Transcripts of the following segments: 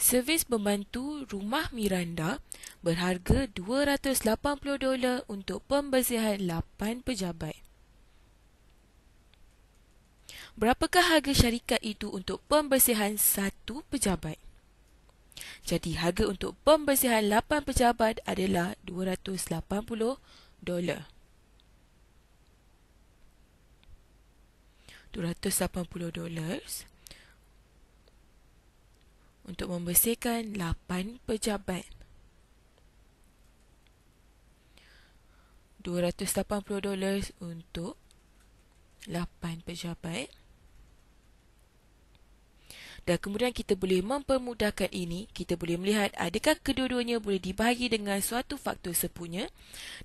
Servis membantu rumah Miranda berharga $280 untuk pembersihan 8 pejabat. Berapakah harga syarikat itu untuk pembersihan 1 pejabat? Jadi harga untuk pembersihan 8 pejabat adalah $280. $280 untuk membersihkan lapan pejabat. 280 dolar untuk lapan pejabat. Dan kemudian kita boleh mempermudahkan ini, kita boleh melihat adakah kedua-duanya boleh dibahagi dengan suatu faktor sepunya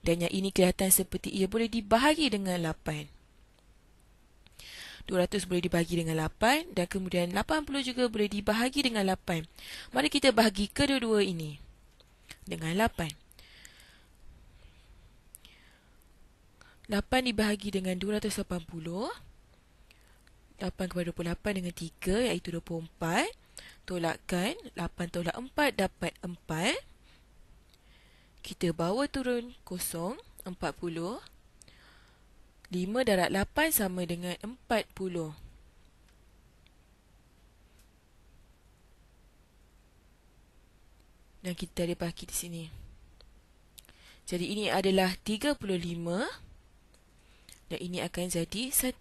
dan yang ini kelihatan seperti ia boleh dibahagi dengan lapan. 200 boleh dibahagi dengan 8 dan kemudian 80 juga boleh dibahagi dengan 8. Mari kita bahagi kedua-dua ini dengan 8. 8 dibahagi dengan 280. 8 kepada 28 dengan 3 iaitu 24. Tolakkan 8 tolak 4 dapat 4. Kita bawa turun kosong 40 5 darab 8 sama dengan 40. Yang kita ada bagi di sini. Jadi ini adalah 35 dan ini akan jadi 1.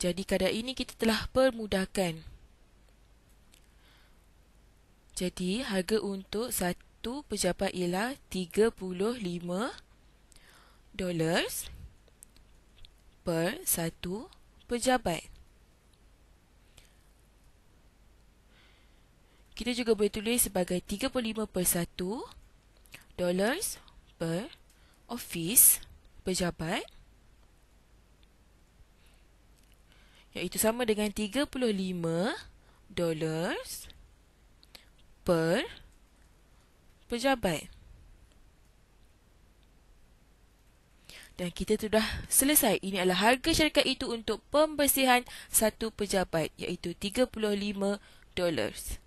Jadi kadar ini kita telah permudahkan. Jadi harga untuk 1 satu pejabat ialah 35 dollars per satu pejabat. Kita juga boleh tulis sebagai 35 per satu dollars per office pejabat. Iaitu sama dengan 35 dollars per pejabat. Dan kita sudah selesai. Ini adalah harga syarikat itu untuk pembersihan satu pejabat iaitu $35.